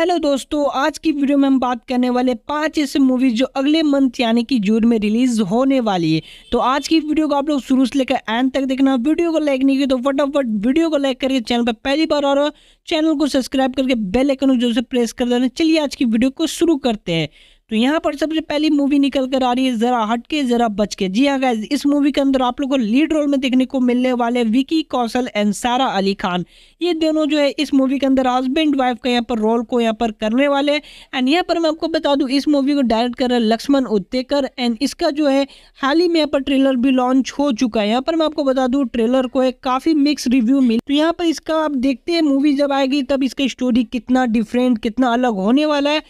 hello दोस्तों आज की वीडियो में हम बात करने वाले पांच ऐसे मूवीज जो अगले मंथ यानी कि जून में रिलीज होने वाली है तो आज की वीडियो को आप लोग शुरू से लेकर एंड तक देखना वीडियो को लाइक नहीं किया तो फटाफट वीडियो को लाइक करके चैनल पर पहली बार और चैनल को सब्सक्राइब करके बेल आइकन को जो प्रेस कर देना चलिए आज की वीडियो को शुरू करते हैं तो यहाँ पर सबसे पहली मूवी निकल कर आ रही है ज़रा हटके ज़रा बच के जी हाँ गैज इस मूवी के अंदर आप लोग को लीड रोल में देखने को मिलने वाले विकी कौशल एंड सारा अली खान ये दोनों जो है इस मूवी के अंदर हस्बैंड वाइफ का यहाँ पर रोल को यहाँ पर करने वाले एंड यहाँ पर मैं आपको बता दूँ इस मूवी को डायरेक्ट कर रहा है लक्ष्मण उत्तेकर एंड इसका जो है हाल ही में यहाँ पर ट्रेलर भी लॉन्च हो चुका है यहाँ पर मैं आपको बता दूँ ट्रेलर को एक काफ़ी मिक्स रिव्यू मिल तो यहाँ पर इसका आप देखते हैं मूवी जब आएगी तब इसकी स्टोरी कितना डिफरेंट कितना अलग होने वाला है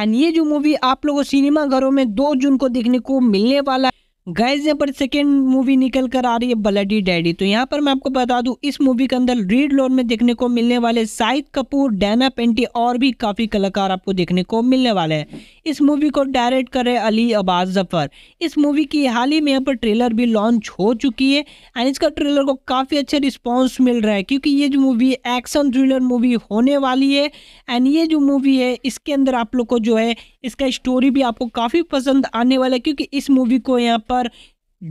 एंड ये जो मूवी आप लोगों सिनेमा घरों में दो जून को देखने को मिलने वाला है गाइज यहाँ पर सेकेंड मूवी निकल कर आ रही है बलडी डैडी तो यहाँ पर मैं आपको बता दूँ इस मूवी के अंदर रीड लोन में देखने को मिलने वाले शाहिद कपूर डैना पेंटी और भी काफ़ी कलाकार आपको देखने को मिलने वाले हैं इस मूवी को डायरेक्ट कर रहे अली अब्बास जफर इस मूवी की हाल ही में यहाँ पर ट्रेलर भी लॉन्च हो चुकी है एंड इसका ट्रेलर को काफ़ी अच्छा रिस्पॉन्स मिल रहा है क्योंकि ये जो मूवी एक्शन थ्रिलर मूवी होने वाली है एंड ये जो मूवी है इसके अंदर आप लोग को जो है इसका स्टोरी भी आपको काफ़ी पसंद आने वाला है क्योंकि इस मूवी को यहाँ पर पर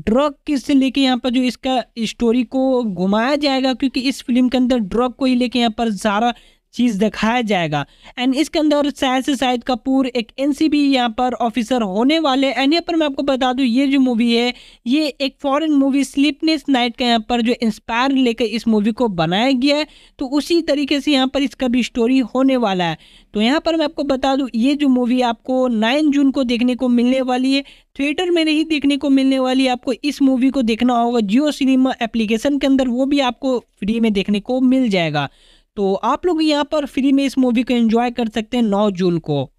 ड्रग किस लेके यहाँ पर जो इसका स्टोरी को घुमाया जाएगा क्योंकि इस फिल्म के अंदर ड्रग को ही लेके यहाँ पर ज्यादा चीज़ दिखाया जाएगा एंड इसके अंदर शायद से शाहिद कपूर एक एन सी बी यहाँ पर ऑफिसर होने वाले एंड यहाँ पर मैं आपको बता दूँ ये जो मूवी है ये एक फॉरेन मूवी स्लीपनेस नाइट का यहाँ पर जो इंस्पायर लेकर इस मूवी को बनाया गया है तो उसी तरीके से यहाँ पर इसका भी स्टोरी होने वाला है तो यहाँ पर मैं आपको बता दूँ ये जो मूवी आपको नाइन जून को देखने को मिलने वाली है थिएटर में नहीं देखने को मिलने वाली आपको इस मूवी को देखना होगा जियो सिनेमा एप्लीकेशन के अंदर वो भी आपको फ्री में देखने को मिल जाएगा तो आप लोग यहाँ पर फ्री में इस मूवी को एंजॉय कर सकते हैं नौ जून को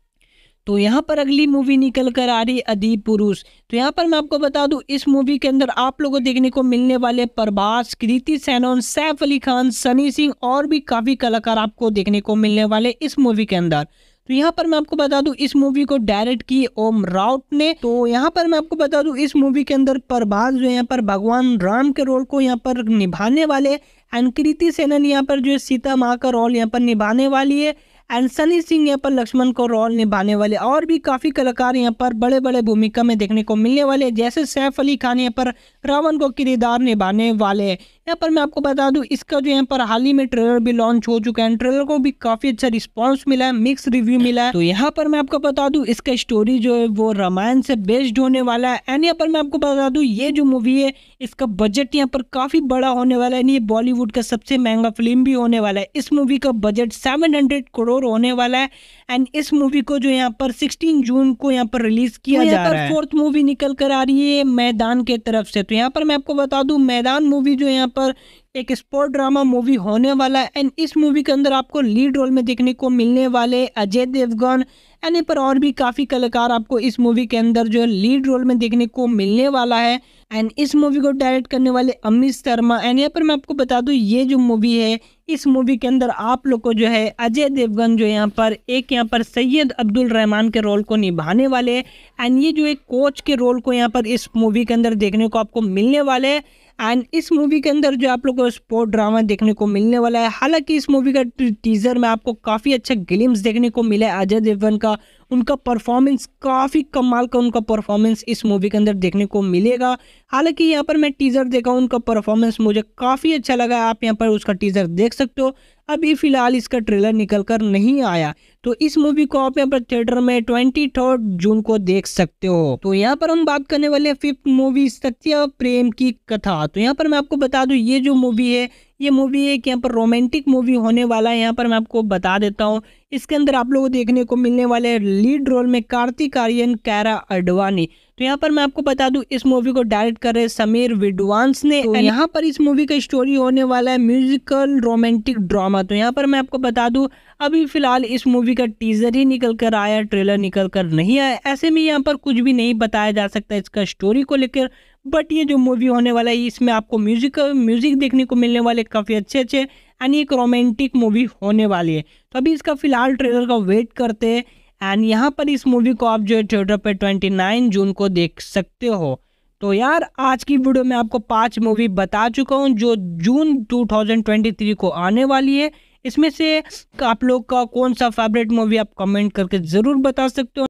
तो यहाँ पर अगली मूवी निकल कर आ रही अदीप पुरुष तो यहाँ पर मैं आपको बता दूँ इस मूवी के अंदर आप लोगों को देखने को मिलने वाले प्रभास कृति सैनोन सैफ अली खान सनी सिंह और भी काफ़ी कलाकार आपको देखने को मिलने वाले इस मूवी के अंदर तो यहाँ पर मैं आपको बता दूं इस मूवी को डायरेक्ट की ओम राउत ने तो यहाँ पर मैं आपको बता दूं इस मूवी के अंदर प्रभास जो यहाँ पर भगवान राम के रोल को यहाँ पर निभाने वाले एंड कृति सेनन यहाँ पर जो सीता माँ का रोल यहाँ पर निभाने वाली है एंड सनी सिंह यहाँ पर लक्ष्मण को रोल निभाने वाले और भी काफ़ी कलाकार यहाँ पर बड़े बड़े भूमिका में देखने को मिलने वाले जैसे सैफ अली खान यहाँ पर रावण को किरदार निभाने वाले यहाँ पर मैं आपको बता दूँ इसका जो यहाँ पर हाल ही में ट्रेलर भी लॉन्च हो चुका है ट्रेलर को भी काफी अच्छा रिस्पॉन्स मिला है मिक्स रिव्यू मिला है तो यहाँ पर मैं आपको बता दूँ इसका स्टोरी जो है वो रामायण से बेस्ड होने वाला है एंड यहाँ पर मैं आपको बता दूँ ये जो मूवी है इसका बजट यहाँ पर काफी बड़ा होने वाला है ये बॉलीवुड का सबसे महंगा फिल्म भी होने वाला है इस मूवी का बजट सेवन करोड़ होने वाला है एंड इस मूवी को जो यहाँ पर सिक्सटीन जून को यहाँ पर रिलीज किया जा रहा है फोर्थ मूवी निकल कर आ रही है मैदान के तरफ से तो यहाँ पर मैं आपको बता दू मैदान मूवी जो यहाँ पर एक स्पोर्ट ड्रामा मूवी होने वाला है एंड इस मूवी के अंदर आपको लीड रोल में देखने को मिलने वाले अजय देवगन एंड पर और भी काफ़ी कलाकार आपको इस मूवी के अंदर जो है लीड रोल में देखने को मिलने वाला है एंड इस मूवी को डायरेक्ट करने वाले अमित शर्मा एंड यहाँ पर मैं आपको बता दूँ ये जो मूवी है इस मूवी के अंदर आप लोग को जो है अजय देवगन जो यहाँ पर एक यहाँ पर सैयद अब्दुल रहमान के रोल को निभाने वाले एंड ये जो एक कोच के रोल को यहाँ पर इस मूवी के अंदर देखने को आपको मिलने वाले एंड इस मूवी के अंदर जो आप लोग को स्पोर्ट ड्रामा देखने को मिलने वाला है हालांकि इस मूवी का टीज़र में आपको काफ़ी अच्छा ग्लिम्स देखने को मिला है अजय देवगन का उनका परफॉर्मेंस काफ़ी कमाल का उनका परफॉर्मेंस इस मूवी के अंदर देखने को मिलेगा हालांकि यहाँ पर मैं टीज़र देखा उनका परफॉर्मेंस मुझे काफ़ी अच्छा लगा आप यहाँ पर उसका टीज़र देख सकते हो अभी फ़िलहाल इसका ट्रेलर निकल कर नहीं आया तो इस मूवी को आप यहाँ पर थिएटर में ट्वेंटी जून को देख सकते हो तो यहाँ पर हम बात करने वाले फिफ्थ मूवी सत्य प्रेम की कथा तो यहाँ पर मैं आपको बता दू ये जो मूवी है ये मूवी एक यहाँ पर रोमांटिक मूवी होने वाला है यहाँ पर मैं आपको बता देता हूँ इसके अंदर आप लोगों को देखने को मिलने वाले लीड रोल में कार्तिक आर्यन कैरा अडवाणी तो यहाँ पर मैं आपको बता दूँ इस मूवी को डायरेक्ट कर रहे समीर विडवांस ने तो यहाँ पर इस मूवी का स्टोरी होने वाला है म्यूजिकल रोमांटिक ड्रामा सिनेमा तो यहाँ पर मैं आपको बता दूँ अभी फ़िलहाल इस मूवी का टीज़र ही निकल कर आया ट्रेलर निकल कर नहीं आया ऐसे में यहाँ पर कुछ भी नहीं बताया जा सकता इसका स्टोरी को लेकर बट ये जो मूवी होने वाला है इसमें आपको म्यूजिक म्यूजिक देखने को मिलने वाले काफ़ी अच्छे अच्छे एंड एक रोमांटिक मूवी होने वाली है तो अभी इसका फ़िलहाल ट्रेलर का वेट करते हैं एंड यहाँ पर इस मूवी को आप जो है थिएटर पर ट्वेंटी नाइन जून को देख सकते हो तो यार आज की वीडियो में आपको पांच मूवी बता चुका हूँ जो जून 2023 को आने वाली है इसमें से आप लोग का कौन सा फेवरेट मूवी आप कमेंट करके ज़रूर बता सकते हो